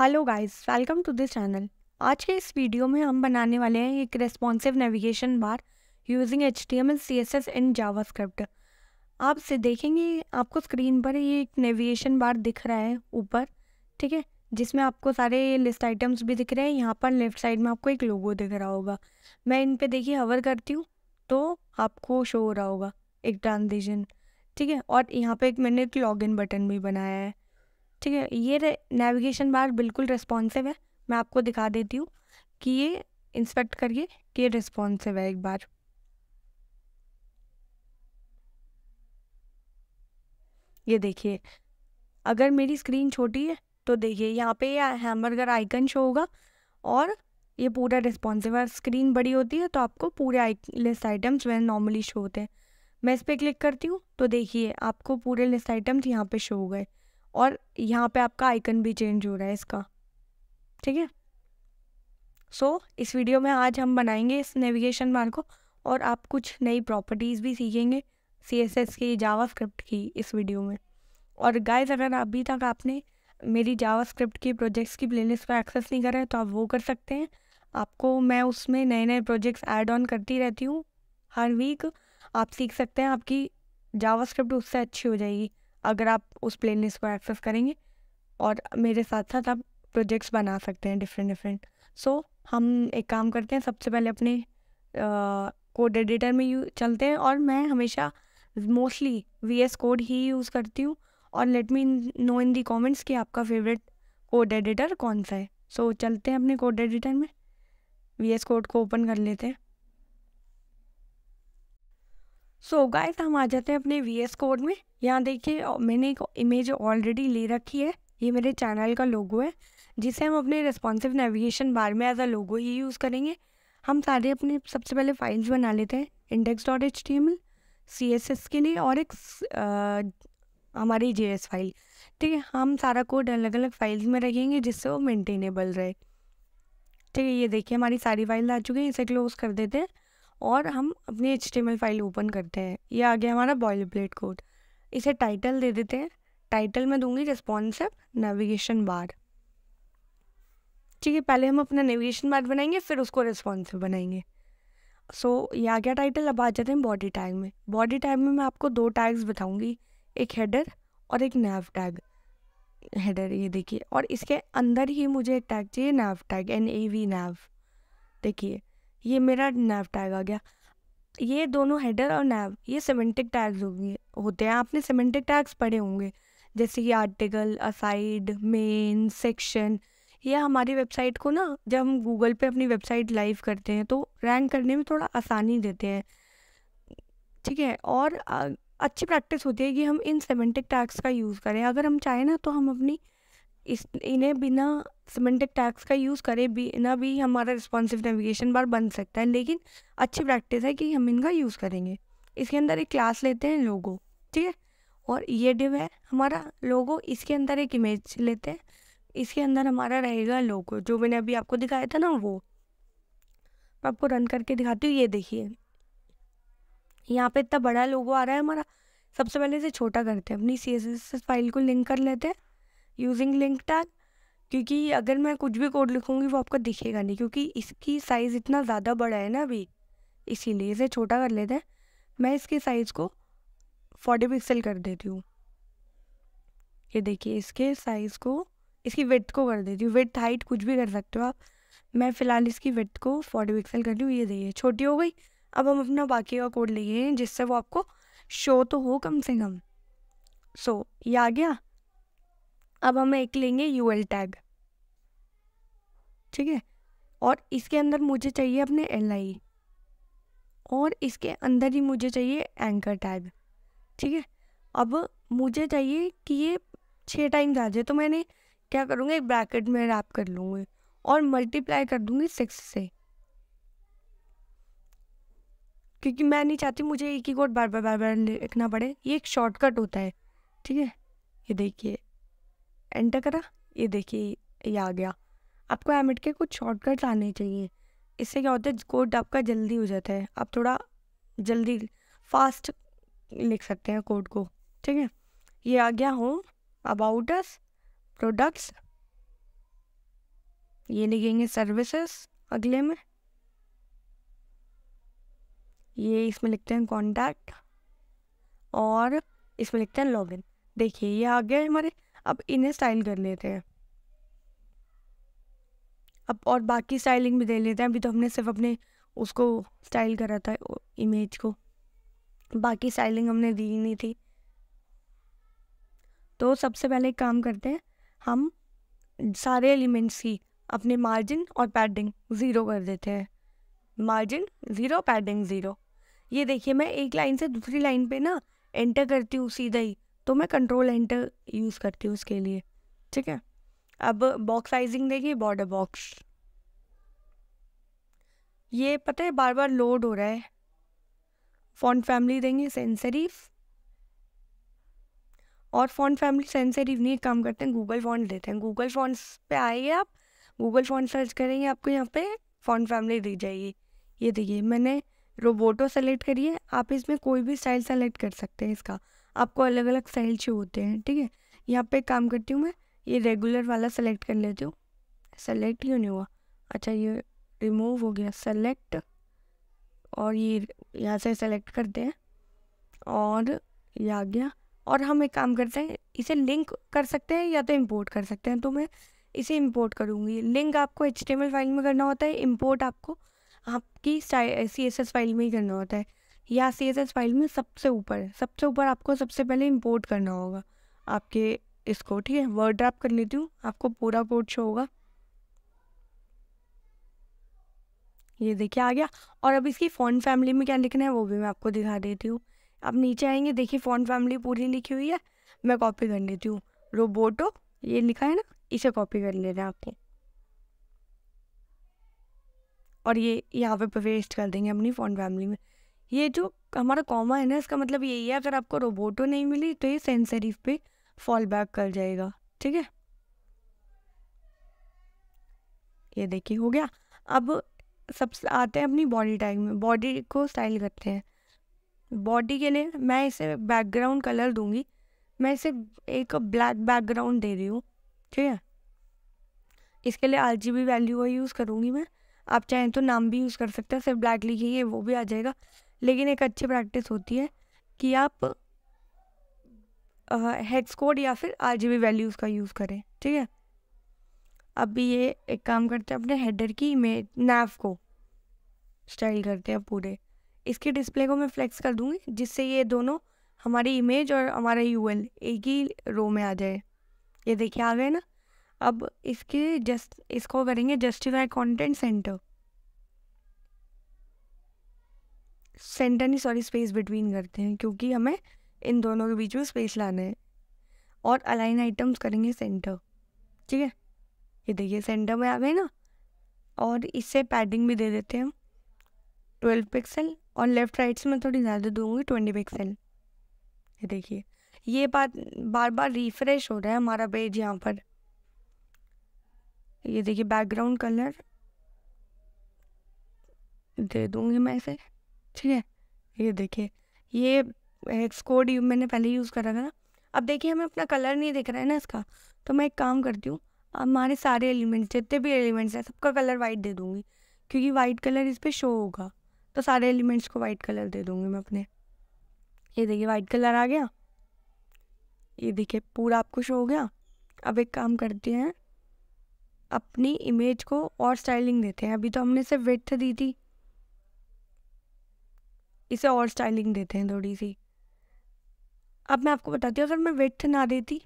hello guys welcome to this channel आज के इस वीडियो में हम बनाने वाले हैं एक responsive navigation bar using H T M L C S S and JavaScript आप से देखेंगे आपको स्क्रीन पर ये एक नेविगेशन बार दिख रहा है ऊपर ठीक है जिसमें आपको सारे लिस्ट आइटम्स भी दिख रहे हैं यहाँ पर लेफ्ट साइड में आपको एक लोगो दिख रहा होगा मैं इन पर देखिए हवर करती हूँ तो आपको शो हो रहा होगा एक ट्रांजिशन ठीक है और यहाँ पर एक मैंने एक लॉगिन बटन भी बनाया है ठीक है ये नेविगेशन बार बिल्कुल रिस्पॉन्सिव है मैं आपको दिखा देती हूँ कि ये इंस्पेक्ट करिए कि ये रिस्पॉन्सिव है एक बार ये देखिए अगर मेरी स्क्रीन छोटी है तो देखिए यहाँ पे हैमबर्गर आइकन शो होगा और ये पूरा रिस्पॉन्सिव है स्क्रीन बड़ी होती है तो आपको पूरे लिस्ट आइटम्स वह नॉर्मली शो होते हैं मैं इस पर क्लिक करती हूँ तो देखिए आपको पूरे लिस्ट आइटम्स यहाँ पे शो हो गए और यहाँ पे आपका आइकन भी चेंज हो रहा है इसका ठीक है सो इस वीडियो में आज हम बनाएंगे इस नेविगेशन बार को और आप कुछ नई प्रॉपर्टीज़ भी सीखेंगे सी एस एस की जावा स्क्रिप्ट की इस वीडियो में और गाइज अगर अभी तक आपने मेरी जावा स्क्रिप्ट की प्रोजेक्ट्स की प्लेलिस्ट को एक्सेस नहीं करा है तो आप वो कर सकते हैं आपको मैं उसमें नए नए प्रोजेक्ट्स ऐड ऑन करती रहती हूँ हर वीक आप सीख सकते हैं आपकी जावा स्क्रिप्ट उससे अच्छी हो जाएगी अगर आप उस प्लेलिस्ट को एक्सेस करेंगे और मेरे साथ साथ आप प्रोजेक्ट्स बना सकते हैं डिफरेंट डिफरेंट सो हम एक काम करते हैं सबसे पहले अपने कोड एडिटर में यू चलते हैं और मैं हमेशा मोस्टली वी एस कोड ही यूज़ करती हूँ और let me know in the comments कि आपका फेवरेट कोड एडिटर कौन सा है सो so, चलते हैं अपने कोड एडिटर में वी एस कोड को ओपन कर लेते हैं सो so गाइस हम आ जाते हैं अपने वी एस कोड में यहाँ देखिए मैंने एक इमेज ऑलरेडी ले रखी है ये मेरे चैनल का लोगो है जिसे हम अपने रिस्पॉन्सिव नेविगेशन बार में as a logo he use करेंगे हम सारे अपने सबसे पहले फाइल्स बना लेते हैं index dot H T M L C S S के लिए और एक हमारी जे एस फाइल ठीक है हम सारा कोड अलग अलग फाइल्स में रखेंगे जिससे वो मेंटेनेबल रहे ठीक है ये देखिए हमारी सारी फाइल आ चुकी है इसे क्लोज कर देते हैं और हम अपनी एच फाइल ओपन करते हैं ये आ गया हमारा बॉयल प्लेट कोड इसे टाइटल दे देते हैं टाइटल में दूंगी रिस्पॉन्सिव नेविगेशन बार ठीक है पहले हम अपना नेविगेशन बार बनाएंगे फिर उसको रिस्पॉन्सिव बनाएंगे सो so, ये आ गया टाइटल अब आ जाते हैं बॉडी टैग में बॉडी टैग में मैं आपको दो टैग्स बताऊंगी एक हेडर और एक नैव टैग हेडर ये देखिए और इसके अंदर ही मुझे एक टैग चाहिए nav tag N A V nav देखिए ये मेरा नैव टैग आ गया ये दोनों हेडर और नैव ये सेमेंटिक टैग्स होंगे होते हैं आपने सेमेंटिक टैग्स पढ़े होंगे जैसे कि आर्टिकल असाइड मेन सेक्शन ये हमारी वेबसाइट को ना जब हम गूगल पे अपनी वेबसाइट लाइव करते हैं तो रैंक करने में थोड़ा आसानी देते हैं ठीक है और अच्छी प्रैक्टिस होती है कि हम इन सेमेंटिक टैग्स का यूज़ करें अगर हम चाहें ना तो हम अपनी इस इन्हें बिना सीमेंटेड टैक्स का यूज़ करे बिना भी हमारा रिस्पॉन्सिव नेविगेशन बार बन सकता है लेकिन अच्छी प्रैक्टिस है कि हम इनका यूज़ करेंगे इसके अंदर एक क्लास लेते हैं लोगो ठीक है और ये डिव है हमारा लोगो इसके अंदर एक इमेज लेते हैं इसके अंदर हमारा रहेगा लोगो जो मैंने अभी आपको दिखाया था ना वो मैं आपको रन करके दिखाती हूँ ये देखिए यहाँ पे इतना बड़ा लोगो आ रहा है हमारा सबसे पहले इसे छोटा करते हैं अपनी सी फाइल को लिंक कर लेते हैं यूजिंग लिंक टैग क्योंकि अगर मैं कुछ भी कोड लिखूँगी वो आपको दिखेगा नहीं क्योंकि इसकी साइज़ इतना ज़्यादा बड़ा है ना अभी इसीलिए इसे छोटा कर लेते हैं मैं इसके साइज़ को फोर्टी पिक्सल कर देती हूँ ये देखिए इसके साइज़ को इसकी वेथ को कर देती हूँ वेथ हाइट कुछ भी कर सकते हो आप मैं फ़िलहाल इसकी वेथ को फोर्टी पिक्सल कर लूँ ये देखिए छोटी हो गई अब हम अपना बाकी का कोड लिखे जिससे वो आपको शो तो हो कम से कम सो so, ये आ गया अब हम एक लेंगे यू एल टैग ठीक है और इसके अंदर मुझे चाहिए अपने एल आई और इसके अंदर ही मुझे चाहिए एंकर टैग ठीक है अब मुझे चाहिए कि ये छः टाइम्स आ जाए तो मैंने क्या करूँगा एक ब्रैकेट में रैप कर लूँगी और मल्टीप्लाई कर दूँगी सिक्स से क्योंकि मैं नहीं चाहती मुझे एक ही कोड बार बार बार बार लिखना पड़े ये एक शॉर्टकट होता है ठीक है ये देखिए एंटर करा ये देखिए ये आ गया आपको एमिट के कुछ शॉर्टकट्स आने चाहिए इससे क्या होता है कोड आपका जल्दी हो जाता है आप थोड़ा जल्दी फास्ट लिख सकते हैं कोड को ठीक है ये आ गया होम अस प्रोडक्ट्स ये लिखेंगे सर्विसेज अगले में ये इसमें लिखते हैं कॉन्टैक्ट और इसमें लिखते हैं लॉगिन देखिए ये आ गया हमारे अब इन्हें स्टाइल कर लेते हैं अब और बाकी स्टाइलिंग भी दे लेते हैं अभी तो हमने सिर्फ अपने उसको स्टाइल करा था इमेज को बाकी स्टाइलिंग हमने दी नहीं थी तो सबसे पहले एक काम करते हैं हम सारे एलिमेंट्स की अपने मार्जिन और पैडिंग ज़ीरो कर देते हैं मार्जिन ज़ीरो पैडिंग ज़ीरो ये देखिए मैं एक लाइन से दूसरी लाइन पे ना एंटर करती हूँ सीधा ही तो मैं कंट्रोल एंटर यूज़ करती हूँ उसके लिए ठीक है अब बॉक्स साइजिंग देखिए बॉर्डर बॉक्स ये पता है बार बार लोड हो रहा है फॉन्ट फैमिली देंगे सेंसरीफ और फॉन्ट फैमिली सेंसरीफ नहीं काम करते हैं गूगल फॉन्ट देते हैं गूगल फॉन्ट्स पे आएंगे आप गूगल फॉन्ट सर्च करेंगे आपको यहाँ पे फॉन्ट फैमिली दी जाएगी ये देखिए मैंने रोबोटो सेलेक्ट करी है आप इसमें कोई भी स्टाइल सेलेक्ट कर सकते हैं इसका आपको अलग अलग स्टाइल चाहिए होते हैं ठीक है यहाँ पे काम करती हूँ मैं ये रेगुलर वाला सेलेक्ट कर लेती हूँ सेलेक्ट क्यों नहीं हुआ अच्छा ये रिमूव हो गया सेलेक्ट और ये यहाँ से सेलेक्ट करते हैं और ये आ गया और हम एक काम करते हैं इसे लिंक कर सकते हैं या तो इम्पोर्ट कर सकते हैं तो मैं इसे इम्पोर्ट करूँगी लिंक आपको एच फाइल में करना होता है इम्पोर्ट आपको आपकी सी एस फाइल में ही करना होता है या सी एस एस फाइल में सबसे ऊपर है सबसे ऊपर आपको सबसे पहले इंपोर्ट करना होगा आपके इसको ठीक है वर्ड ड्राप कर लेती हूँ आपको पूरा कोड शो होगा ये देखिए आ गया और अब इसकी फ़ॉन्ट फैमिली में क्या लिखना है वो भी मैं आपको दिखा देती हूँ आप नीचे आएंगे देखिए फोन फैमिली पूरी लिखी हुई है मैं कॉपी कर लेती हूँ रोबोटो ये लिखा है ना इसे कॉपी कर लेना आपको और ये यहाँ पे पेस्ट कर देंगे अपनी फोन फैमिली में ये जो हमारा कॉमा है ना इसका मतलब यही है अगर आपको रोबोटो नहीं मिली तो ये सेंसरीफ पे फॉल बैक कर जाएगा ठीक है ये देखिए हो गया अब सब आते हैं अपनी बॉडी टैग में बॉडी को स्टाइल करते हैं बॉडी के लिए मैं इसे बैकग्राउंड कलर दूंगी मैं इसे एक ब्लैक बैकग्राउंड दे रही हूँ ठीक है इसके लिए आर जी बी वैल्यू का यूज़ करूँगी मैं आप चाहें तो नाम भी यूज़ कर सकते हैं सिर्फ ब्लैक लिखिए वो भी आ जाएगा लेकिन एक अच्छी प्रैक्टिस होती है कि आप हेक्स कोड या फिर आर जी बी वैल्यूज़ का यूज़ करें ठीक है अब ये एक काम करते हैं अपने हेडर की इमेज नैफ को स्टाइल करते हैं पूरे इसके डिस्प्ले को मैं फ्लेक्स कर दूँगी जिससे ये दोनों हमारी इमेज और हमारा यू एक ही रो में आ जाए ये देखिए आ गए ना अब इसके जस्ट इसको करेंगे जस्टिफाई कंटेंट सेंटर सेंटर नहीं सॉरी स्पेस बिटवीन करते हैं क्योंकि हमें इन दोनों के बीच में स्पेस लाना है और अलाइन आइटम्स करेंगे सेंटर ठीक है ये देखिए सेंटर में आ गए ना और इससे पैडिंग भी दे देते हैं हम ट्वेल्व पिक्सल और लेफ़्ट राइट से मैं थोड़ी ज़्यादा दूँगी ट्वेंटी पिक्सल ये देखिए ये बात बार बार रिफ़्रेश हो रहा है हमारा पेज यहाँ पर ये देखिए बैकग्राउंड कलर दे दूँगी मैं इसे ठीक है ये देखिए ये एक्स कोड मैंने पहले यूज़ करा था ना अब देखिए हमें अपना कलर नहीं दिख रहा है ना इसका तो मैं एक काम करती हूँ हमारे सारे एलिमेंट्स जितने भी एलिमेंट्स हैं सबका कलर वाइट दे दूँगी क्योंकि वाइट कलर इस पर शो होगा तो सारे एलिमेंट्स को वाइट कलर दे दूँगी मैं अपने ये देखिए वाइट कलर आ गया ये देखिए पूरा आपको शो हो गया अब एक काम करते हैं अपनी इमेज को और स्टाइलिंग देते हैं अभी तो हमने सिर्फ विथ दी थी इसे और स्टाइलिंग देते हैं थोड़ी सी अब मैं आपको बताती हूँ अगर मैं विथ ना देती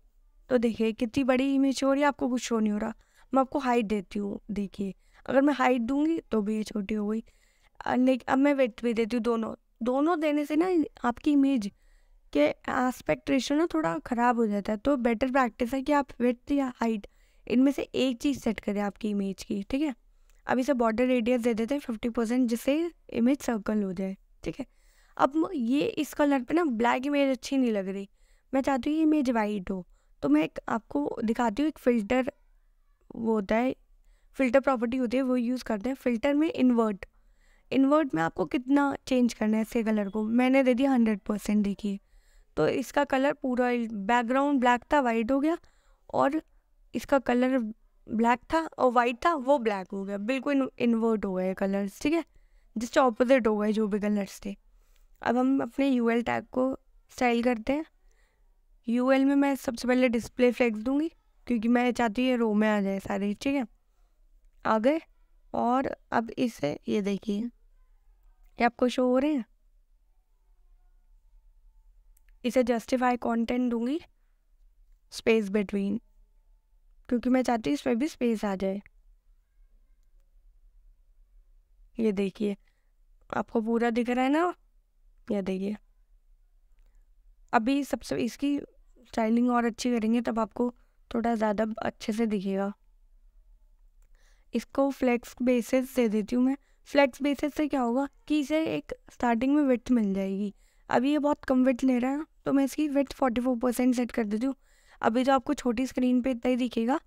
तो देखिए कितनी बड़ी इमेज हो रही है आपको कुछ शो नहीं हो रहा मैं आपको हाइट देती हूँ देखिए अगर मैं हाइट दूंगी तो भी ये छोटी हो गई लेकिन अब मैं वेट भी देती हूँ दोनों दोनों देने से ना आपकी इमेज के एस्पेक्ट रेशो ना थोड़ा ख़राब हो जाता है तो बेटर प्रैक्टिस है कि आप वेट या हाइट इनमें से एक चीज़ सेट करें आपकी इमेज की ठीक है अब इसे बॉर्डर रेडियस दे देते हैं फिफ्टी परसेंट जिससे इमेज सर्कल हो जाए ठीक है अब ये इस कलर पे ना ब्लैक इमेज अच्छी नहीं लग रही मैं चाहती हूँ ये इमेज वाइट हो तो मैं एक आपको दिखाती हूँ एक फ़िल्टर वो होता है फ़िल्टर प्रॉपर्टी होती है वो यूज़ करते हैं फ़िल्टर में इन्वर्ट इन्वर्ट में आपको कितना चेंज करना है इसके कलर को मैंने दे दिया हंड्रेड परसेंट देखिए तो इसका कलर पूरा बैकग्राउंड ब्लैक था वाइट हो गया और इसका कलर ब्लैक था और वाइट था वो ब्लैक हो गया बिल्कुल इन्वर्ट हो गए कलर्स ठीक है जिससे ऑपोजिट हो गए जो भी कलर्स थे अब हम अपने यू एल टैग को स्टाइल करते हैं यू एल में मैं सबसे पहले डिस्प्ले फ्लेक्स दूंगी क्योंकि मैं चाहती हूँ रो में आ जाए सारे ठीक है आ गए और अब इसे ये देखिए ये आपको शो हो रहे हैं इसे जस्टिफाई कंटेंट दूंगी स्पेस बिटवीन क्योंकि मैं चाहती हूँ इस पर भी स्पेस आ जाए ये देखिए आपको पूरा दिख रहा है ना ये देखिए अभी सबसे इसकी स्टाइलिंग और अच्छी करेंगे तब आपको थोड़ा ज़्यादा अच्छे से दिखेगा इसको फ्लैक्स बेसिस दे देती हूँ मैं फ्लैक्स बेसिस से क्या होगा कि इसे एक स्टार्टिंग में विथ मिल जाएगी अभी ये बहुत कम विथ ले रहा है तो मैं इसकी width forty four percent set कर देती हूँ अभी जो आपको छोटी स्क्रीन पे इतना ही दिखेगा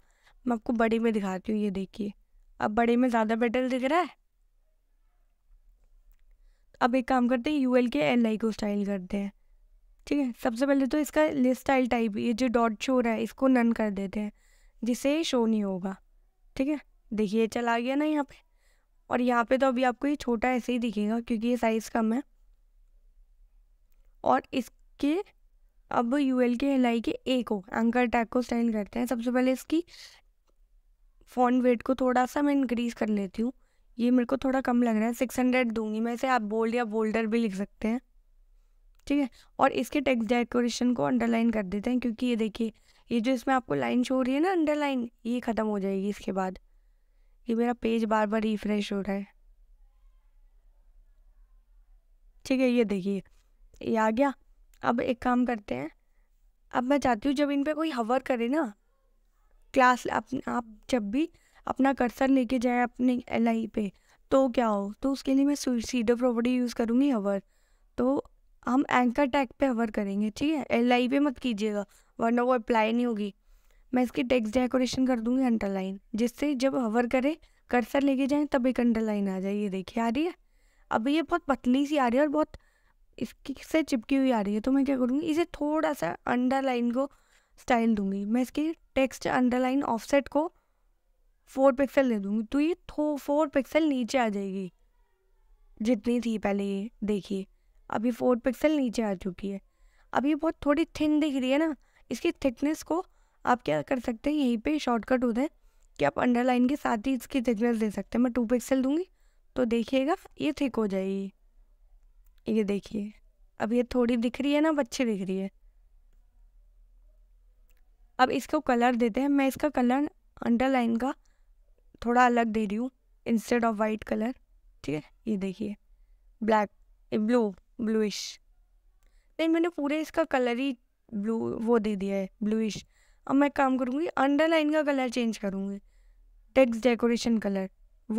मैं आपको बड़े में दिखाती हूँ ये देखिए अब बड़े में ज़्यादा बेटर दिख रहा है अब एक काम करते हैं यू एल के एल आई को स्टाइल करते हैं ठीक है सबसे पहले तो इसका लिस्ट स्टाइल टाइप ये जो डॉट शो रहा है इसको नन कर देते हैं जिससे शो नहीं होगा ठीक है देखिए चला गया ना यहाँ पे और यहाँ पे तो अभी आपको ये छोटा ऐसे ही दिखेगा क्योंकि ये साइज़ कम है और इसके अब यू एल के एल आई के ए को एंकर टैग को स्टाइल करते हैं सबसे पहले इसकी फ़ॉन्ट वेट को थोड़ा सा मैं इंक्रीज़ कर लेती हूँ ये मेरे को थोड़ा कम लग रहा है सिक्स हंड्रेड दूंगी मैं इसे आप बोल्ड या बोल्डर भी लिख सकते हैं ठीक है और इसके टेक्स्ट डेकोरेशन को अंडरलाइन कर देते हैं क्योंकि ये देखिए ये जो इसमें आपको लाइन शो हो रही है ना अंडरलाइन ये ख़त्म हो जाएगी इसके बाद ये मेरा पेज बार बार रिफ्रेश हो रहा है ठीक है ये देखिए ये आ गया अब एक काम करते हैं अब मैं चाहती हूँ जब इन पर कोई हवर करे ना क्लास आप, आप जब भी अपना कर्सर लेके जाए अपने एल पे तो क्या हो तो उसके लिए मैं सीडर प्रॉपर्टी यूज़ करूँगी हवर तो हम एंकर टैग पे हवर करेंगे ठीक है एल पे मत कीजिएगा वरना वो अप्लाई नहीं होगी मैं इसकी टेक्स्ट डेकोरेशन कर दूंगी अंडरलाइन जिससे जब हवर करें कर्सर लेके जाएँ तब एक अंडरलाइन आ जाए ये देखिए आ रही है अब ये बहुत पतली सी आ रही है और बहुत इसकी से चिपकी हुई आ रही है तो मैं क्या करूँगी इसे थोड़ा सा अंडरलाइन को स्टाइल दूंगी मैं इसकी टेक्स्ट अंडरलाइन ऑफसेट को फोर पिक्सल दे दूँगी तो ये थो फोर पिक्सल नीचे आ जाएगी जितनी थी पहले ये देखिए अभी फोर पिक्सल नीचे आ चुकी है अब ये बहुत थोड़ी थिन दिख रही है ना इसकी थिकनेस को आप क्या कर सकते हैं यहीं पे शॉर्टकट होता है कि आप अंडरलाइन के साथ ही इसकी थिकनेस दे सकते हैं मैं टू पिक्सल दूँगी तो देखिएगा ये थिक हो जाएगी ये देखिए अब ये थोड़ी दिख रही है ना अब अच्छी दिख रही है अब इसको कलर देते हैं मैं इसका कलर अंडरलाइन का थोड़ा अलग दे रही हूँ इंस्टेड ऑफ वाइट कलर ठीक है ये देखिए ब्लैक ब्लू ब्लूइश नहीं मैंने पूरे इसका कलर ही ब्लू वो दे दिया है ब्लूइश अब मैं काम करूँगी अंडरलाइन का कलर चेंज करूँगी टेक्स डेकोरेशन कलर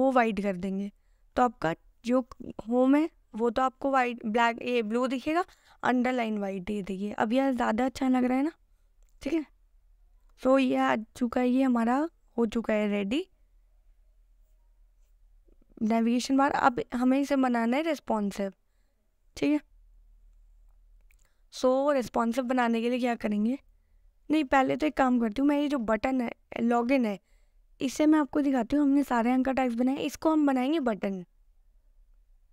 वो वाइट कर देंगे तो आपका जो होम है वो तो आपको वाइट ब्लैक ये ब्लू दिखेगा अंडरलाइन वाइट ये देखिए अब यह ज़्यादा अच्छा लग रहा है ना ठीक है सो ये यह आ चुका है ये हमारा हो चुका है रेडी नेविगेशन बार अब हमें इसे बनाना है रेस्पॉन्सिव ठीक है सो रेस्पॉन्सिव बनाने के लिए क्या करेंगे नहीं पहले तो एक काम करती हूँ मैं ये जो बटन है लॉगिन है इसे मैं आपको दिखाती हूँ हमने सारे अंक टाइप्स बनाए इसको हम बनाएंगे बटन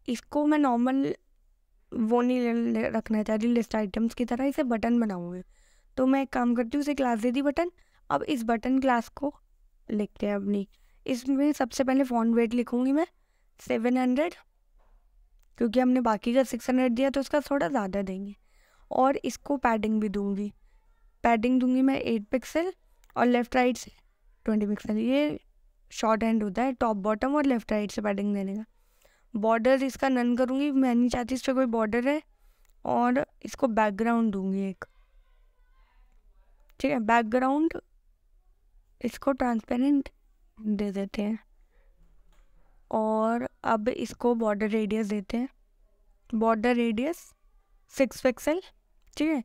इसको मैं नॉर्मल वो नहीं रखना चाह रही लिस्ट आइटम्स की तरह इसे बटन बनाऊँगी तो मैं एक काम करती हूँ इसे क्लास दे दी बटन अब इस बटन क्लास को लिखते हैं अपनी इसमें सबसे पहले फॉन्ट वेट लिखूँगी मैं सेवन हंड्रेड क्योंकि हमने बाकी का सिक्स हंड्रेड दिया तो उसका थोड़ा ज़्यादा देंगे और इसको पैडिंग भी दूँगी पैडिंग दूँगी मैं एट पिक्सल और लेफ़्ट राइट से ट्वेंटी पिक्सल ये शॉर्ट हैंड होता है टॉप बॉटम और लेफ़्ट राइट से पैडिंग देने का बॉर्डर इसका नन करूँगी मैं नहीं चाहती इस पर कोई बॉर्डर है और इसको बैकग्राउंड दूँगी एक ठीक है बैकग्राउंड इसको ट्रांसपेरेंट दे देते हैं और अब इसको बॉर्डर रेडियस देते हैं बॉर्डर रेडियस सिक्स पिक्सल ठीक है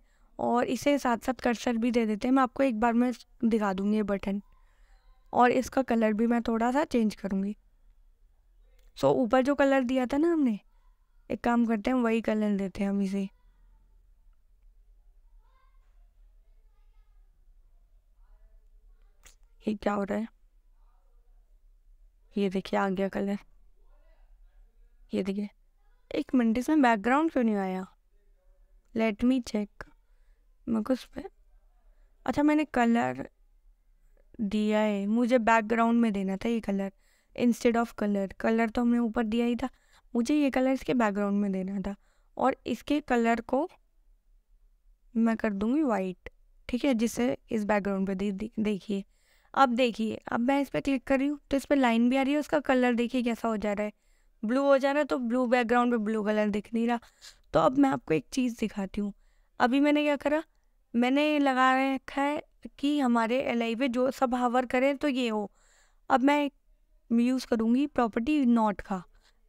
और इसे साथ साथ कर्सर भी दे देते हैं मैं आपको एक बार में दिखा दूँगी ये बटन और इसका कलर भी मैं थोड़ा सा चेंज करूँगी सो so, ऊपर जो कलर दिया था ना हमने एक काम करते हैं वही कलर देते हैं हम इसे ये क्या हो रहा है ये देखिए आ गया कलर ये देखिए एक मिनट इसमें बैकग्राउंड क्यों नहीं आया लेट मी चेक मेरे को उस पर अच्छा मैंने कलर दिया है मुझे बैकग्राउंड में देना था ये colour instead of colour colour तो हमने ऊपर दिया ही था मुझे ये कलर इसके बैकग्राउंड में देना था और इसके कलर को मैं कर दूँगी वाइट ठीक है जिसे इस बैकग्राउंड पे देखिए अब देखिए अब मैं इस पर क्लिक कर रही हूँ तो इस पर लाइन भी आ रही है उसका कलर देखिए कैसा हो जा रहा है ब्लू हो जा रहा है तो ब्लू बैकग्राउंड पे ब्लू कलर दिख नहीं रहा तो अब मैं आपको एक चीज़ दिखाती हूँ अभी मैंने क्या करा मैंने लगा रखा है कि हमारे एल पे जो सब हावर करें तो ये हो अब मैं यूज़ करूँगी प्रॉपर्टी नॉट का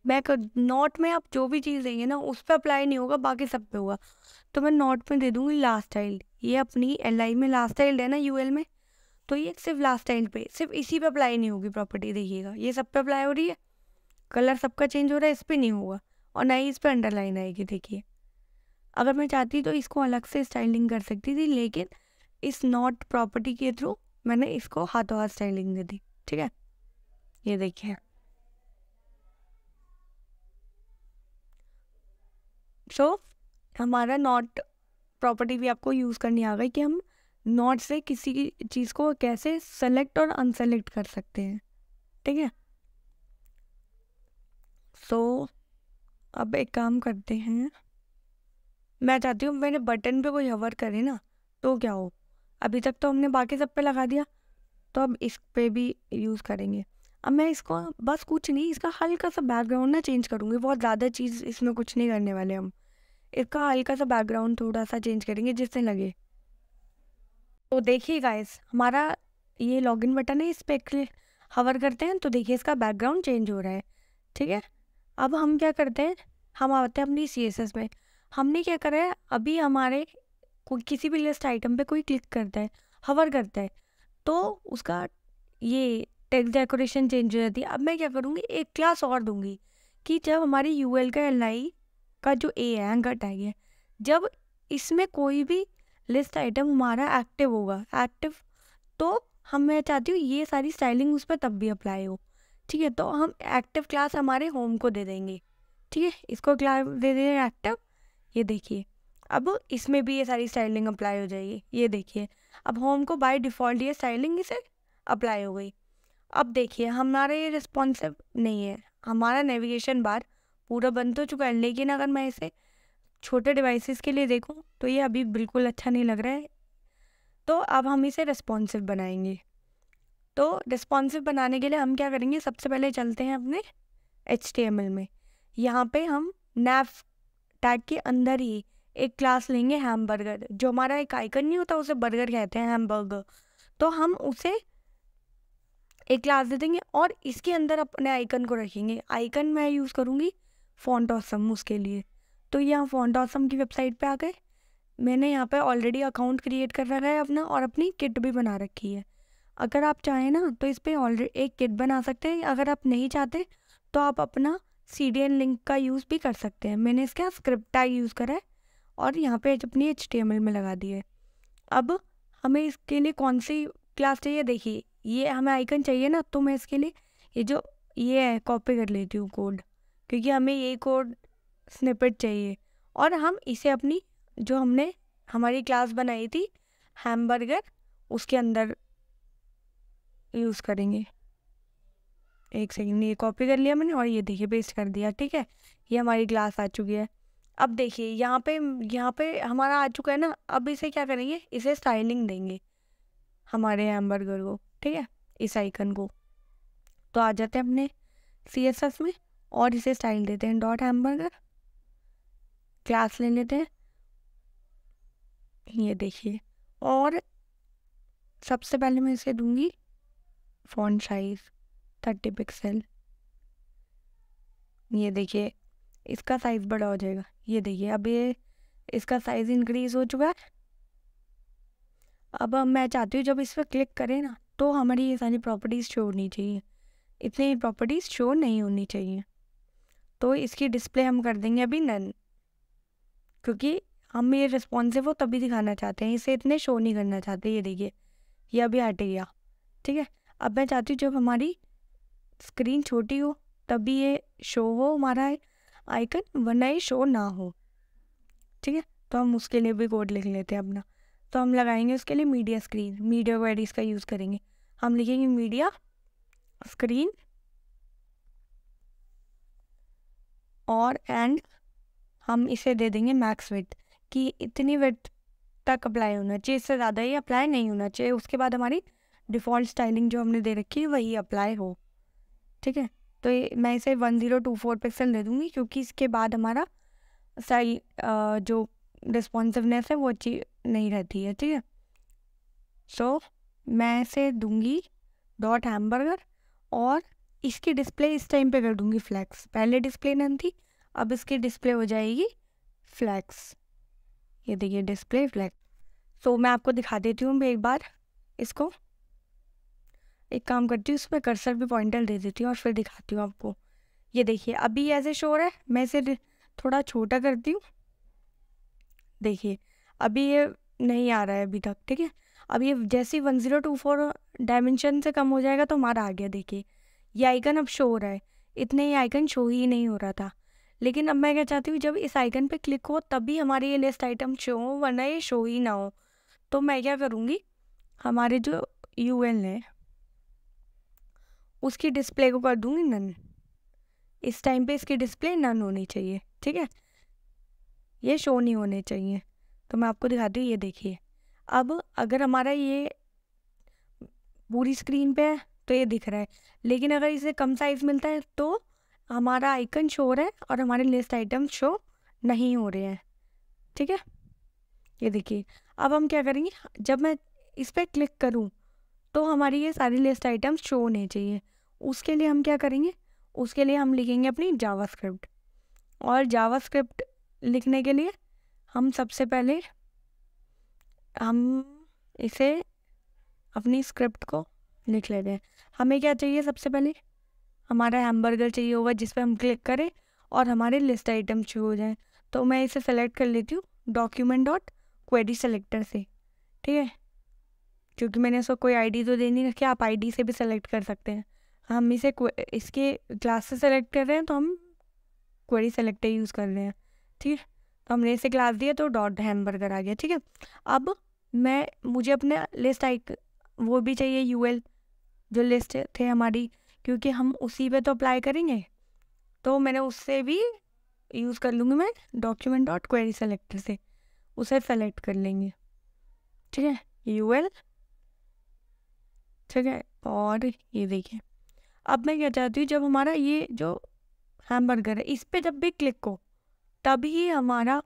मैं नॉट में आप जो भी चीज़ देंगे ना उस पर अप्लाई नहीं होगा बाकी सब पे होगा तो मैं नॉट में दे दूँगी लास्ट टाइल्ड ये अपनी एल में लास्ट टाइल्ड है ना यू में तो ये सिर्फ लास्ट एंड पे सिर्फ इसी पे अप्लाई नहीं होगी प्रॉपर्टी देखिएगा ये सब पे अप्लाई हो रही है कलर सबका चेंज हो रहा है इस पर नहीं होगा और ना ही इस पर अंडरलाइन आएगी देखिए अगर मैं चाहती तो इसको अलग से स्टाइलिंग कर सकती थी लेकिन इस नॉट प्रॉपर्टी के थ्रू मैंने इसको हाथों हाथ स्टाइलिंग दे दी ठीक है ये देखिए सो so, हमारा नॉट प्रॉपर्टी भी आपको यूज़ करनी आ गई कि हम नॉट से किसी चीज़ को कैसे सेलेक्ट और अनसेलेक्ट कर सकते हैं ठीक है सो so, अब एक काम करते हैं मैं चाहती हूँ मैंने बटन पे कोई हवर करे ना तो क्या हो अभी तक तो हमने बाकी सब पे लगा दिया तो अब इस पे भी यूज़ करेंगे अब मैं इसको बस कुछ नहीं इसका हल्का सा बैकग्राउंड ना चेंज करूँगी बहुत ज़्यादा चीज़ इसमें कुछ नहीं करने वाले हम इसका हल्का सा बैकग्राउंड थोड़ा सा चेंज करेंगे जिससे लगे तो देखिए गाइस हमारा ये लॉगिन बटन है इस पर हवर करते हैं तो देखिए इसका बैकग्राउंड चेंज हो रहा है ठीक है अब हम क्या करते हैं हम आते हैं अपनी सी एस एस में हमने क्या करा है अभी हमारे कोई किसी भी लिस्ट आइटम पे कोई क्लिक करता है हवर करता है तो उसका ये टेक्स डेकोरेशन चेंज हो जाती है अब मैं क्या करूँगी एक क्लास और दूँगी कि जब हमारी यू एल का एल आई का जो ए है एंकर टैग है जब इसमें कोई भी लिस्ट आइटम हमारा एक्टिव होगा एक्टिव तो हम मैं चाहती हूँ ये सारी स्टाइलिंग उस पर तब भी अप्लाई हो ठीक है तो हम एक्टिव क्लास हमारे होम को दे देंगे ठीक है इसको क्लास दे देंगे एक्टिव ये देखिए अब इसमें भी ये सारी स्टाइलिंग अप्लाई हो जाएगी ये देखिए अब होम को बाय डिफ़ॉल्ट ये स्टाइलिंग इसे अप्लाई हो गई अब देखिए हमारा ये रिस्पॉन्सिव नहीं है हमारा नेविगेशन बार पूरा बंद हो तो चुका है लेकिन अगर मैं इसे छोटे डिवाइसेस के लिए देखूँ तो ये अभी बिल्कुल अच्छा नहीं लग रहा है तो अब हम इसे रेस्पॉन्सिव बनाएंगे तो रेस्पॉन्सिव बनाने के लिए हम क्या करेंगे सबसे पहले चलते हैं अपने एच में यहाँ पे हम नैफ टैग के अंदर ही एक क्लास लेंगे हैम बर्गर जो हमारा एक आइकन नहीं होता उसे बर्गर कहते हैं हैम बर्गर तो हम उसे एक क्लास दे देंगे और इसके अंदर अपने आइकन को रखेंगे आइकन मैं यूज़ करूँगी फॉन्ट ऑसम उसके लिए तो ये हम फोन डॉसम की वेबसाइट पे आ गए मैंने यहाँ पे ऑलरेडी अकाउंट क्रिएट कर रखा है अपना और अपनी किट भी बना रखी है अगर आप चाहें ना तो इस पर ऑलरेडी एक किट बना सकते हैं अगर आप नहीं चाहते तो आप अपना सी डी एन लिंक का यूज़ भी कर सकते हैं मैंने यहाँ स्क्रिप्ट टैग यूज़ करा है और यहाँ पे अपनी एच टी एम एल में लगा दी है अब हमें इसके लिए कौन सी क्लास चाहिए देखिए ये हमें आइकन चाहिए ना तो मैं इसके लिए ये जो ये है कॉपी कर लेती हूँ कोड क्योंकि हमें ये कोड स्निपेट चाहिए और हम इसे अपनी जो हमने हमारी क्लास बनाई थी हैमबर्गर उसके अंदर यूज़ करेंगे एक सेकेंड ये कॉपी कर लिया मैंने और ये देखिए पेस्ट कर दिया ठीक है ये हमारी क्लास आ चुकी है अब देखिए यहाँ पे यहाँ पे हमारा आ चुका है ना अब इसे क्या करेंगे इसे स्टाइलिंग देंगे हमारे हैमबर्गर को ठीक है इस आइकन को तो आ जाते हैं अपने सी एस एस में और इसे स्टाइल देते हैं डॉट हैमबर्गर क्लास लेने दें ये देखिए और सबसे पहले मैं इसे दूंगी फोन साइज थर्टी पिक्सल ये देखिए इसका साइज़ बड़ा हो जाएगा ये देखिए अब ये इसका साइज़ इंक्रीज़ हो चुका है अब मैं चाहती हूँ जब इस पर क्लिक करें ना तो हमारी ये सारी प्रॉपर्टीज़ शो होनी चाहिए इतनी प्रॉपर्टीज़ शो नहीं होनी चाहिए तो इसकी डिस्प्ले हम कर देंगे अभी नन क्योंकि हम ये रिस्पॉन्सिव हो तभी दिखाना चाहते हैं इसे इतने शो नहीं करना चाहते ये देखिए ये अभी हट गया ठीक है अब मैं चाहती हूँ जब हमारी स्क्रीन छोटी हो तभी ये शो हो हमारा आइकन वरना ये शो ना हो ठीक है तो हम उसके लिए भी कोड लिख लेते हैं अपना तो हम लगाएंगे उसके लिए मीडिया स्क्रीन मीडिया क्वेरीज का यूज़ करेंगे हम लिखेंगे मीडिया स्क्रीन और एंड हम इसे दे देंगे मैक्स विथ कि इतनी विथ तक अप्लाई होना चाहिए इससे ज़्यादा ही अप्लाई नहीं होना चाहिए उसके बाद हमारी डिफ़ॉल्ट स्टाइलिंग जो हमने दे रखी है वही अप्लाई हो ठीक है तो ये मैं इसे one zero two four pixel दे दूँगी क्योंकि इसके बाद हमारा स्टाइल जो रिस्पॉन्सिवनेस है वो अच्छी नहीं रहती है ठीक है सो मैं इसे दूँगी डॉट हैमबर्गर और इसकी डिस्प्ले इस टाइम पे कर दूँगी फ्लैक्स पहले डिस्प्ले नहीं थी अब इसकी डिस्प्ले हो जाएगी फ्लैक्स ये देखिए डिस्प्ले फ्लैक्स सो मैं आपको दिखा देती हूँ मैं एक बार इसको एक काम करती हूँ इस पर कर्सर भी पॉइंटर दे देती हूँ और फिर दिखाती हूँ आपको ये देखिए अभी ऐसे शोर है मैं इसे थोड़ा छोटा करती हूँ देखिए अभी ये नहीं आ रहा है अभी तक ठीक है अब ये जैसे ही one zero two four dimension से कम हो जाएगा तो हमारा आ गया देखिए ये आइकन अब शो हो रहा है इतने ही आइकन शो ही नहीं हो रहा था लेकिन अब मैं क्या चाहती हूँ जब इस आइकन पे क्लिक हो तभी हमारी ये लिस्ट आइटम शो हो वरना ये शो ही ना हो तो मैं क्या करूँगी हमारे जो यू एन है उसकी डिस्प्ले को कर दूँगी नन इस टाइम पे इसकी डिस्प्ले नन होनी चाहिए ठीक है ये शो नहीं होने चाहिए तो मैं आपको दिखाती हूँ ये देखिए अब अगर हमारा ये पूरी स्क्रीन पे है तो ये दिख रहा है लेकिन अगर इसे कम साइज़ मिलता है तो हमारा आइकन शो हो रहा है और हमारे लिस्ट आइटम शो नहीं हो रहे हैं ठीक है ये देखिए अब हम क्या करेंगे जब मैं इस पर क्लिक करूँ तो हमारी ये सारी लिस्ट आइटम शो होने चाहिए उसके लिए हम क्या करेंगे उसके लिए हम लिखेंगे अपनी जावास्क्रिप्ट और जावास्क्रिप्ट लिखने के लिए हम सबसे पहले हम इसे अपनी स्क्रिप्ट को लिख लेते हैं हमें क्या चाहिए सबसे पहले हमारा हैमबर्गर चाहिए होगा जिस पर हम क्लिक करें और हमारे लिस्ट आइटम शुरू हो जाएँ तो मैं इसे सेलेक्ट कर लेती हूँ डॉक्यूमेंट डॉट क्वेरी सेलेक्टर से ठीक है क्योंकि मैंने उसको कोई आईडी तो देनी रखी आप आईडी से भी सेलेक्ट कर सकते हैं हम इसे इसके क्लास से सेलेक्ट कर रहे हैं तो हम क्वेरी सेलेक्टर यूज़ कर रहे हैं ठीक है तो हमने इसे क्लास दिया तो डॉट हैमबर्गर आ गया ठीक है अब मैं मुझे अपने लिस्ट आई वो भी चाहिए यूएल जो लिस्ट थे हमारी क्योंकि हम उसी पे तो अप्लाई करेंगे तो मैंने उससे भी यूज़ कर लूँगी मैं डॉक्यूमेंट डॉट क्वेरी सेलेक्टर से उसे सेलेक्ट कर लेंगे ठीक है यू एल ठीक है और ये देखिए अब मैं क्या चाहती हूँ जब हमारा ये जो हैम बर्गर है इस पर जब भी क्लिक हो तभी हमारा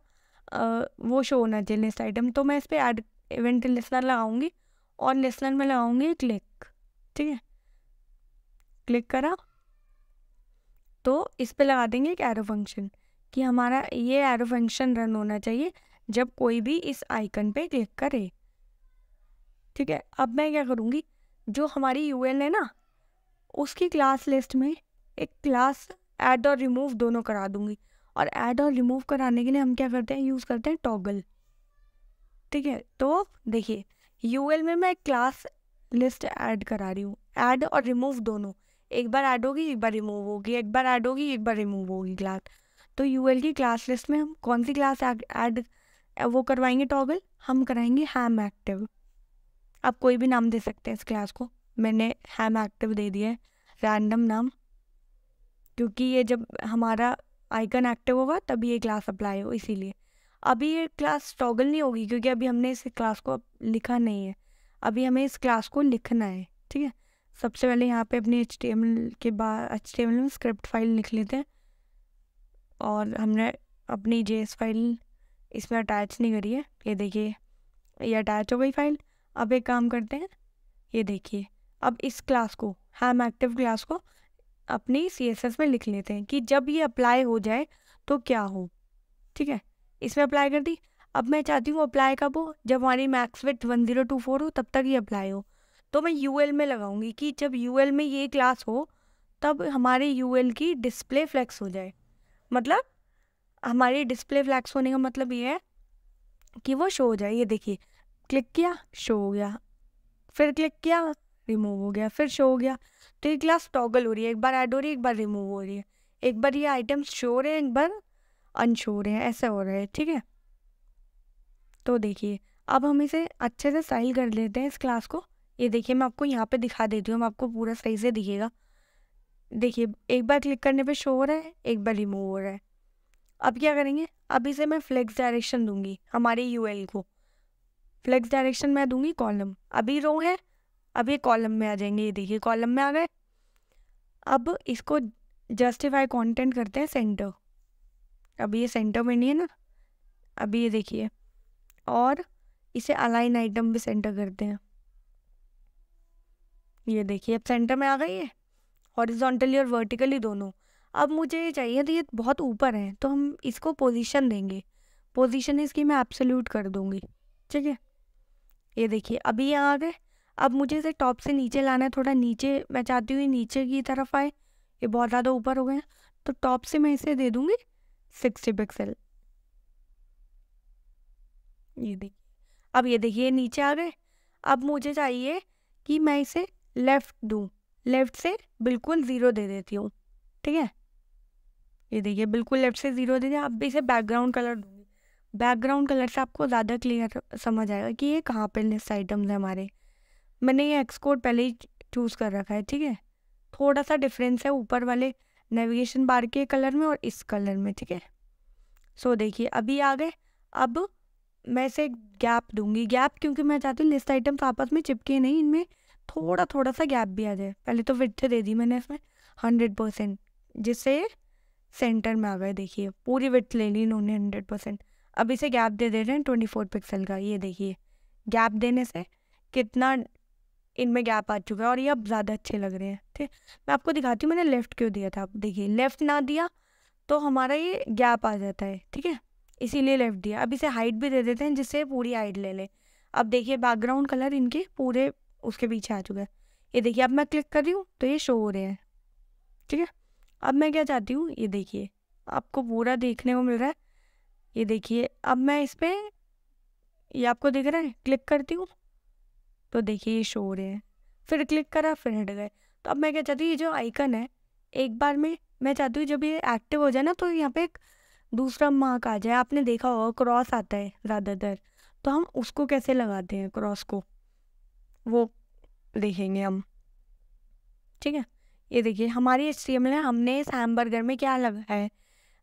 आ, वो शो होना चाहिए लिस्ट आइटम तो मैं इस पर एड इवेंट लिस्टर लगाऊंगी और लिस्टर में लगाऊंगी क्लिक ठीक है क्लिक करा तो इस पे लगा देंगे एक एरो फंक्शन कि हमारा ये एरो फंक्शन रन होना चाहिए जब कोई भी इस आइकन पे क्लिक करे ठीक है अब मैं क्या करूँगी जो हमारी यू है ना उसकी क्लास लिस्ट में एक क्लास ऐड और रिमूव दोनों करा दूँगी और ऐड और रिमूव कराने के लिए हम क्या करते हैं यूज़ करते हैं टॉगल ठीक है तो देखिए यू में मैं क्लास लिस्ट ऐड करा रही हूँ ऐड और रिमूव दोनों एक बार ऐड होगी एक बार रिमूव होगी एक बार ऐड होगी एक बार रिमूव होगी क्लास तो यू की क्लास लिस्ट में हम कौन सी क्लास ऐड वो करवाएंगे टॉगल हम कराएंगे हैम एक्टिव आप कोई भी नाम दे सकते हैं इस क्लास को मैंने हैम एक्टिव दे दिया है रैंडम नाम क्योंकि ये जब हमारा आइकन एक्टिव होगा तभी ये क्लास अप्लाई हो इसीलिए अभी ये क्लास टॉगल नहीं होगी क्योंकि अभी हमने इस क्लास को लिखा नहीं है अभी हमें इस क्लास को लिखना है ठीक है सबसे पहले यहाँ पे अपनी एच के बाद एच में स्क्रिप्ट फाइल लिख लेते हैं और हमने अपनी जे फाइल इसमें अटैच नहीं करी है ये देखिए ये अटैच हो गई फाइल अब एक काम करते हैं ये देखिए अब इस क्लास को हैम एक्टिव क्लास को अपनी सी में लिख लेते हैं कि जब ये अप्लाई हो जाए तो क्या हो ठीक है इसमें अप्लाई कर दी अब मैं चाहती हूँ अप्लाई कब हो जब हमारी max width one zero two four हो तब तक ये अप्लाई हो तो मैं यू में लगाऊंगी कि जब यू में ये क्लास हो तब हमारे यू की डिस्प्ले फ्लैक्स हो जाए मतलब हमारे डिस्प्ले फ्लैक्स होने का मतलब ये है कि वो शो हो जाए ये देखिए क्लिक किया शो हो गया फिर क्लिक किया रिमूव हो गया फिर शो हो गया तो ये क्लास टॉगल हो रही है एक बार ऐड हो रही है एक बार रिमूव हो रही है एक बार ये आइटम्स शो रहे हैं एक बार अनशो रहे हैं ऐसा हो रहा है ठीक है तो देखिए अब हम इसे अच्छे से स्टाइल कर लेते हैं इस क्लास को ये देखिए मैं आपको यहाँ पे दिखा देती हूँ आपको पूरा सही से दिखेगा देखिए एक बार क्लिक करने पे शो हो रहा है एक बार रिमूव हो रहा है अब क्या करेंगे अब इसे मैं फ्लेक्स डायरेक्शन दूंगी हमारे यू को फ्लेक्स डायरेक्शन मैं दूंगी कॉलम अभी रो है अब ये कॉलम में आ जाएंगे ये देखिए कॉलम में आ गए अब इसको जस्टिफाई कॉन्टेंट करते हैं सेंटर अभी ये सेंटर में नहीं है ना अभी ये देखिए और इसे अलाइन आइटम भी सेंटर करते हैं ये देखिए अब सेंटर में आ गई है हॉरिजॉन्टली और वर्टिकली दोनों अब मुझे ये चाहिए तो ये बहुत ऊपर है तो हम इसको पोजीशन देंगे पोजीशन इसकी मैं एब्सोल्यूट कर दूँगी ठीक है ये देखिए अभी यहाँ आ गए अब मुझे इसे टॉप से नीचे लाना है थोड़ा नीचे मैं चाहती हूँ ये नीचे की तरफ आए ये बहुत ज़्यादा ऊपर हो गए हैं तो टॉप से मैं इसे दे दूँगी सिक्सटी पिक्सल ये देखिए अब ये देखिए नीचे आ गए अब मुझे चाहिए कि मैं इसे लेफ्ट दूँ लेफ्ट से बिल्कुल ज़ीरो दे देती हूँ ठीक है ये देखिए बिल्कुल लेफ्ट से ज़ीरो दे दें आप भी इसे बैकग्राउंड कलर दूँगी बैकग्राउंड कलर से आपको ज़्यादा क्लियर समझ आएगा कि ये कहाँ पर लिस्ट आइटम्स हैं हमारे मैंने ये एक्सकोड पहले ही चूज़ कर रखा है ठीक है थोड़ा सा डिफरेंस है ऊपर वाले नेविगेशन बार के कलर में और इस कलर में ठीक है सो देखिए अभी आ गए अब मैं इसे गैप दूंगी गैप क्योंकि मैं चाहती हूँ लिस्ट आइटम्स आपस में चिपके नहीं इनमें थोड़ा थोड़ा सा गैप भी आ जाए पहले तो विथ दे दी मैंने इसमें हंड्रेड परसेंट जिससे सेंटर में आ गए देखिए पूरी विथ ले ली इन्होंने हंड्रेड परसेंट अब इसे गैप दे दे रहे हैं ट्वेंटी फोर पिक्सल का ये देखिए गैप देने से कितना इनमें गैप आ चुका है और ये अब ज़्यादा अच्छे लग रहे हैं ठीक मैं आपको दिखाती हूँ मैंने लेफ़्ट क्यों दिया था आप देखिए लेफ़्ट ना दिया तो हमारा ये गैप आ जाता है ठीक है इसीलिए लेफ़्ट दिया अब इसे हाइट भी दे देते हैं जिससे पूरी हाइट ले ले अब देखिए बैकग्राउंड कलर इनके पूरे उसके पीछे आ चुका है ये देखिए अब मैं क्लिक कर रही हूँ तो ये शो हो रहे हैं ठीक है अब मैं क्या चाहती हूँ ये देखिए आपको पूरा देखने को मिल रहा है ये देखिए अब मैं इस पर ये आपको दिख रहा है क्लिक करती हूँ तो देखिए ये शो हो रहे हैं फिर क्लिक करा फिर हट गए तो अब मैं क्या चाहती हूँ ये जो आइकन है एक बार में मैं चाहती हूँ जब ये एक्टिव हो जाए ना तो यहाँ पे एक दूसरा मार्क आ जाए आपने देखा होगा क्रॉस आता है ज़्यादातर तो हम उसको कैसे लगाते हैं क्रॉस को वो देखेंगे हम ठीक है ये देखिए हमारी एच टी एम हमने इस हैमबर्गर में क्या लगा है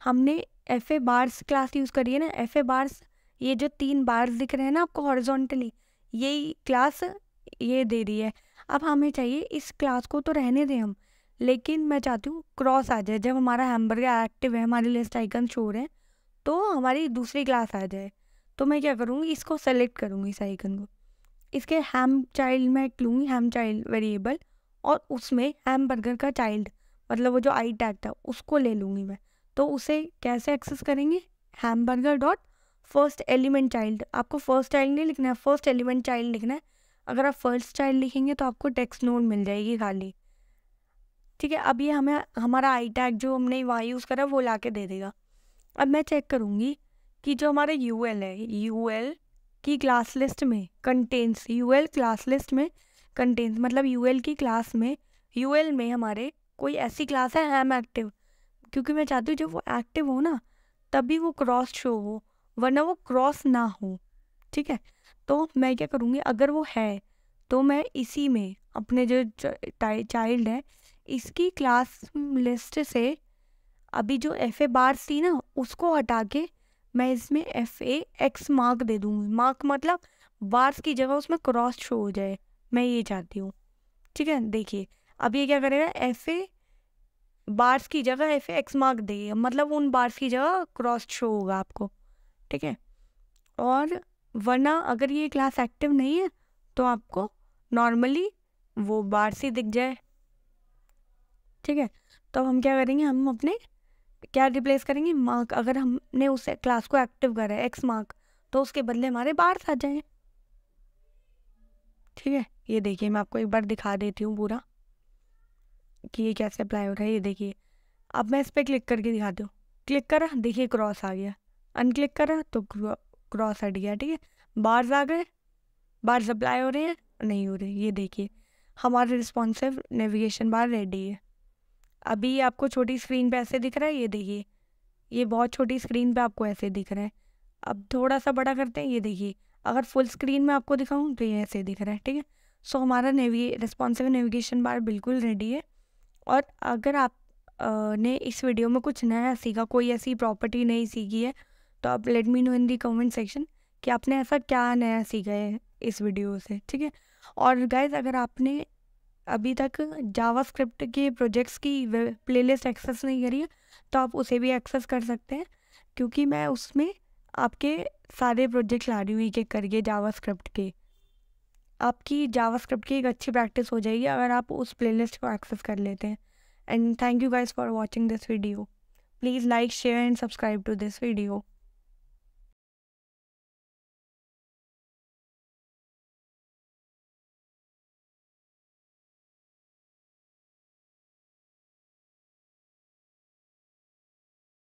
हमने F A bars class use करी है ना एफ ए बार्स ये जो तीन बार्स दिख रहे हैं ना आपको हॉरिजॉन्टली यही क्लास ये दे रही है अब हमें चाहिए इस क्लास को तो रहने दें हम लेकिन मैं चाहती हूँ क्रॉस आ जाए जब हमारा हैमबर्गर एक्टिव है हमारे लिस्ट आइकन शो रहे हैं तो हमारी दूसरी क्लास आ जाए तो मैं क्या करूँगी इसको सेलेक्ट करूँगी इस आइकन को इसके हैम चाइल्ड मैं लूँगी हैम चाइल्ड वेरिएबल और उसमें हैम बर्गर का चाइल्ड मतलब वो जो आई टैग था उसको ले लूँगी मैं तो उसे कैसे एक्सेस करेंगे hamburger dot first element child आपको फर्स्ट चाइल्ड नहीं लिखना है फर्स्ट एलिमेंट चाइल्ड लिखना है अगर आप फर्स्ट चाइल्ड लिखेंगे तो आपको टेक्स्ट नोट मिल जाएगी खाली ठीक है अब ये हमें हमारा आई टैग जो हमने वहाँ यूज़ करा वो ला के दे देगा अब मैं चेक करूँगी कि जो हमारा यू एल है यू एल की क्लास लिस्ट में कंटेंस यूएल क्लास लिस्ट में कंटेंस मतलब यूएल की क्लास में यूएल में हमारे कोई ऐसी क्लास है एम एक्टिव क्योंकि मैं चाहती हूँ जब वो एक्टिव हो ना तभी वो क्रॉस शो हो वरना वो क्रॉस ना हो ठीक है तो मैं क्या करूँगी अगर वो है तो मैं इसी में अपने जो चाइल्ड है इसकी क्लास लिस्ट से अभी जो एफ ए बार थी ना उसको हटा के मैं इसमें एफ ए एक्स मार्क दे दूँगी मार्क मतलब बार्स की जगह उसमें क्रॉस शो हो जाए मैं ये चाहती हूँ ठीक है देखिए अब ये क्या करेगा एफ ए बार्स की जगह एफ ए एक्स मार्क देगा मतलब उन बार्स की जगह क्रॉस शो होगा आपको ठीक है और वरना अगर ये क्लास एक्टिव नहीं है तो आपको नॉर्मली वो बार्स ही दिख जाए ठीक है तो हम क्या करेंगे हम अपने क्या रिप्लेस करेंगे मार्क अगर हमने उस क्लास को एक्टिव करा है एक्स मार्क तो उसके बदले हमारे बार्स आ जाएंगे ठीक है ये देखिए मैं आपको एक बार दिखा देती हूँ पूरा कि ये कैसे अप्लाई हो रहा है ये देखिए अब मैं इस पर क्लिक करके दिखा दूँ क्लिक करा देखिए क्रॉस आ गया अनक्लिक करा तो क्रॉस हट गया ठीक है बार्स आ गए बार्स अप्लाई हो रहे हैं नहीं हो रहे ये देखिए हमारे रिस्पॉन्सिव नेविगेशन बार रेडी है अभी आपको छोटी स्क्रीन पे ऐसे दिख रहा है ये देखिए ये बहुत छोटी स्क्रीन पे आपको ऐसे दिख रहा है अब थोड़ा सा बड़ा करते हैं ये देखिए अगर फुल स्क्रीन में आपको दिखाऊँ तो ये ऐसे दिख रहा है ठीक है सो हमारा नेवी रिस्पॉन्सिव नेविगेशन बार बिल्कुल रेडी है और अगर आप ने इस वीडियो में कुछ नया सीखा कोई ऐसी प्रॉपर्टी नहीं सीखी है तो आप let me know in the comment section कि आपने ऐसा क्या नया सीखा है इस वीडियो से ठीक है और गाइज अगर आपने अभी तक जावास्क्रिप्ट के प्रोजेक्ट्स की प्लेलिस्ट एक्सेस नहीं करी है तो आप उसे भी एक्सेस कर सकते हैं क्योंकि मैं उसमें आपके सारे प्रोजेक्ट ला रही हूँ एक एक करके जावास्क्रिप्ट के आपकी जावास्क्रिप्ट की एक अच्छी प्रैक्टिस हो जाएगी अगर आप उस प्लेलिस्ट को एक्सेस कर लेते हैं and thank you guys for watching this video please like share and subscribe to this video